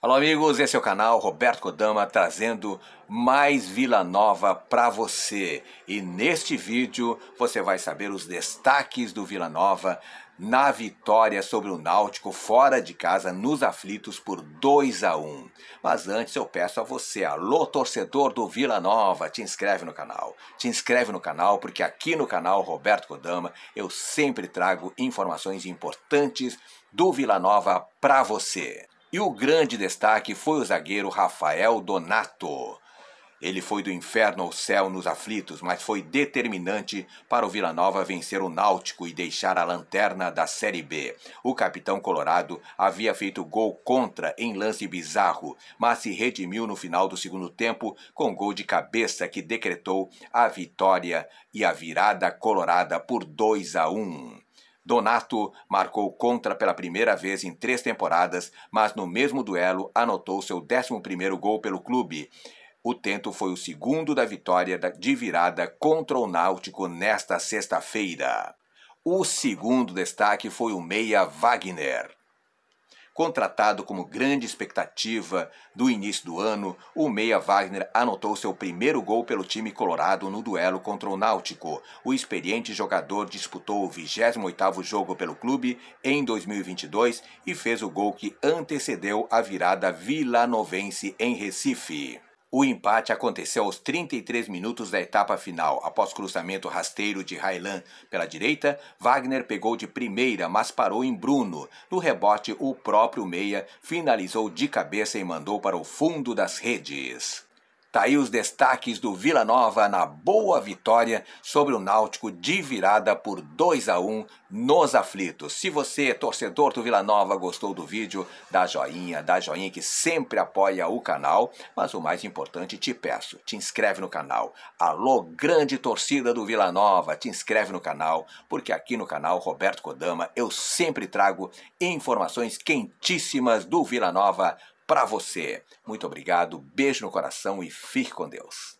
Alô, amigos, esse é o canal Roberto Kodama trazendo mais Vila Nova para você. E neste vídeo você vai saber os destaques do Vila Nova na vitória sobre o Náutico fora de casa nos aflitos por 2 a 1. Mas antes eu peço a você, alô torcedor do Vila Nova, te inscreve no canal. Te inscreve no canal porque aqui no canal Roberto Kodama eu sempre trago informações importantes do Vila Nova para você. E o grande destaque foi o zagueiro Rafael Donato. Ele foi do inferno ao céu nos aflitos, mas foi determinante para o Vila Nova vencer o Náutico e deixar a lanterna da Série B. O capitão colorado havia feito gol contra em lance bizarro, mas se redimiu no final do segundo tempo com gol de cabeça que decretou a vitória e a virada colorada por 2 a 1. Donato marcou contra pela primeira vez em três temporadas, mas no mesmo duelo anotou seu 11 gol pelo clube. O tento foi o segundo da vitória de virada contra o Náutico nesta sexta-feira. O segundo destaque foi o meia Wagner. Contratado como grande expectativa do início do ano, o Meia Wagner anotou seu primeiro gol pelo time colorado no duelo contra o Náutico. O experiente jogador disputou o 28º jogo pelo clube em 2022 e fez o gol que antecedeu a virada vilanovense em Recife. O empate aconteceu aos 33 minutos da etapa final. Após cruzamento rasteiro de Railan pela direita, Wagner pegou de primeira, mas parou em Bruno. No rebote, o próprio meia finalizou de cabeça e mandou para o fundo das redes. Tá aí os destaques do Vila Nova na boa vitória sobre o Náutico de virada por 2 a 1 nos aflitos. Se você, torcedor do Vila Nova, gostou do vídeo, dá joinha, dá joinha que sempre apoia o canal, mas o mais importante, te peço, te inscreve no canal. Alô, grande torcida do Vila Nova, te inscreve no canal, porque aqui no canal Roberto Kodama eu sempre trago informações quentíssimas do Vila Nova para você. Muito obrigado, beijo no coração e fique com Deus.